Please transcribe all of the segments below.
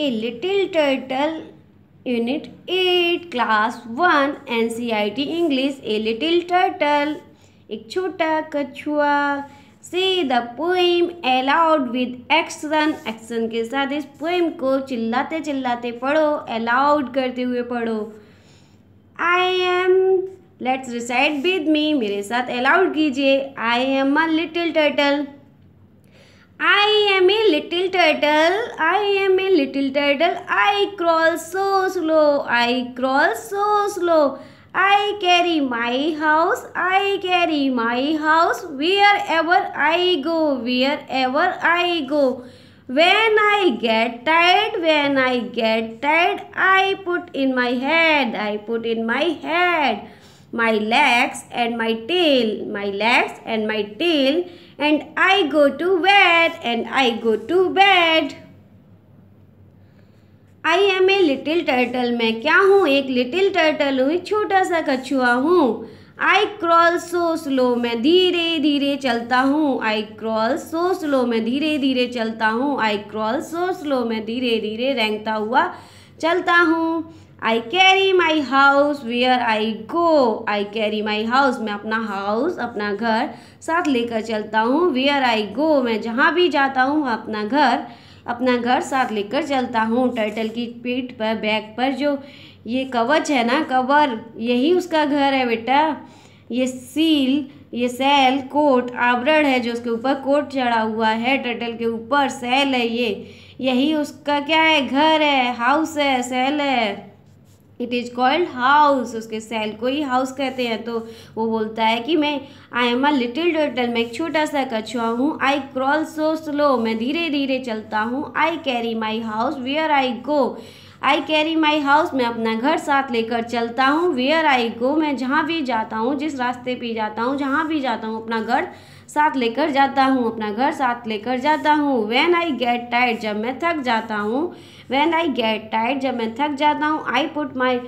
A little turtle unit eight class one N C I T English a little turtle एक छोटा कछुआ से the poem aloud with action action के साथ इस पोइम को चिल्लाते चिल्लाते पढ़ो अलाउड करते हुए पढ़ो I am let's recite with me मेरे साथ अलाउड कीजिए I am a little turtle I am a little turtle. I am a little turtle. I crawl so slow. I crawl so slow. I carry my house. I carry my house wherever I go. Wherever I go. When I get tired, when I get tired, I put in my head, I put in my head, my legs and my tail, my legs and my tail and I go to bed and I go to bed. I am a little turtle मैं क्या हूँ एक little turtle हूँ एक छोटा सा कछुआ हूँ आई क्रॉल सो स्लो मैं धीरे धीरे चलता हूँ आई क्रॉल सो स्लो मैं धीरे धीरे चलता हूँ आई क्रॉल सो स्लो मैं धीरे धीरे रेंगता हुआ चलता हूँ I carry my house where I go I carry my house मैं अपना हाउस अपना घर साथ लेकर चलता हूँ वेयर आई गो मैं जहाँ भी जाता हूँ अपना घर अपना घर साथ लेकर चलता हूँ टर्टल की पीठ पर बैग पर जो ये कवच है ना कवर यही उसका घर है बेटा ये सील ये सेल कोट आवरण है जो उसके ऊपर कोट चढ़ा हुआ है टर्टल के ऊपर सेल है ये यही उसका क्या है घर है हाउस है सेल है इट इज़ कॉल्ड हाउस उसके सेल को ही हाउस कहते हैं तो वो बोलता है कि मैं I am a little turtle मैं एक छोटा सा कछुआ हूँ आई क्रॉल सो स्लो मैं धीरे धीरे चलता हूँ I carry my house where I go I carry my house मैं अपना घर साथ लेकर चलता हूँ वेयर आई गो मैं जहाँ भी जाता हूँ जिस रास्ते पर जाता हूँ जहाँ भी जाता हूँ अपना घर साथ लेकर जाता हूँ अपना घर साथ लेकर जाता हूँ वैन आई गेट टाइट जब मैं थक जाता हूँ वैन आई गेट टाइट जब मैं थक जाता हूँ I put my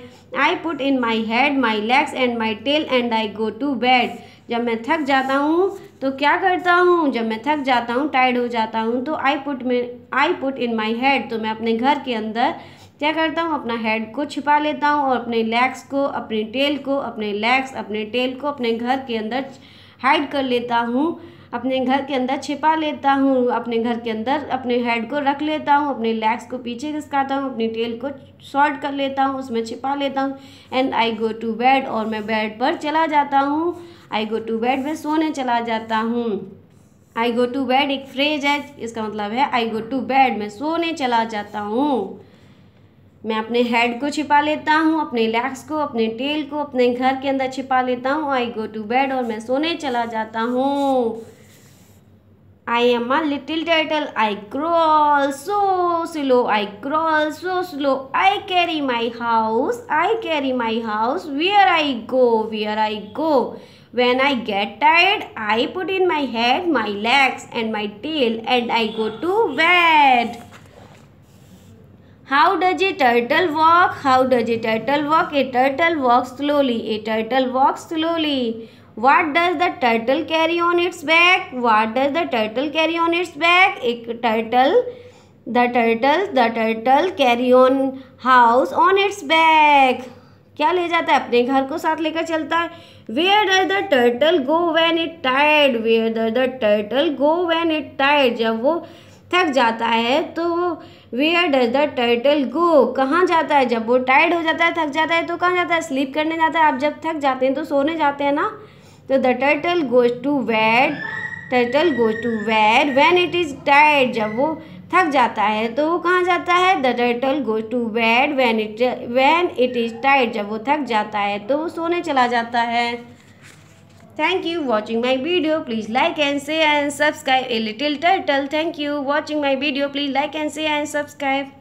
I put in my head my legs and my tail and I go to bed जब मैं थक जाता हूँ तो क्या करता हूँ जब मैं थक जाता हूँ टाइड हो जाता हूँ तो आई पुट में आई पुट इन माई हेड तो मैं अपने घर के अंदर क्या करता हूँ अपना हेड को छिपा लेता हूँ और अपने लेग्स को अपने टेल को अपने लेग्स अपने टेल को अपने घर के अंदर हाइड कर लेता हूँ अपने घर के अंदर छिपा लेता हूँ अपने घर के अंदर अपने हेड को रख लेता हूँ अपने लेग्स को पीछे घिसकाता हूँ अपनी टेल को शॉर्ट कर लेता हूँ उसमें छिपा लेता हूँ and I go to bed और मैं बेड पर चला जाता हूँ आई गो टू बेड में सोने चला जाता हूँ आई गो टू बेड एक फ्रेज है इसका मतलब है आई गो टू बेड मैं सोने चला जाता हूँ मैं अपने हेड को छिपा लेता हूँ अपने लेग्स को अपने टेल को अपने घर के अंदर छिपा लेता हूँ आई गो टू बेड और मैं सोने चला जाता हूँ I am a little turtle I crawl so slow I crawl so slow I carry my house I carry my house where I go where I go when I get टाइड I put in my head my legs and my tail and I go to bed how does a turtle walk how does a turtle walk a turtle walk slowly a turtle walk slowly what does the turtle carry on its back what does the turtle carry on its back एक turtle the turtle the turtle carry on house on its back क्या ले जाता है अपने घर को साथ लेकर चलता है वेयर डर the turtle go when it Tide where डर the turtle go when it Tide जब वो थक जाता है तो वेयर डज द टर्टल गो कहाँ जाता है जब वो टायर्ड हो जाता है थक जाता है तो कहाँ जाता है स्लीप करने जाता है आप जब थक जाते हैं तो सोने जाते हैं ना तो the turtle goes to bed turtle goes to bed when it is tired जब वो थक जाता है तो वो कहाँ जाता है the turtle goes to bed when it when it is टाइट जब वो थक जाता है तो वो सोने चला जाता है Thank you watching my video. Please like and share and subscribe a little turtle. Thank you watching my video. Please like and share and subscribe.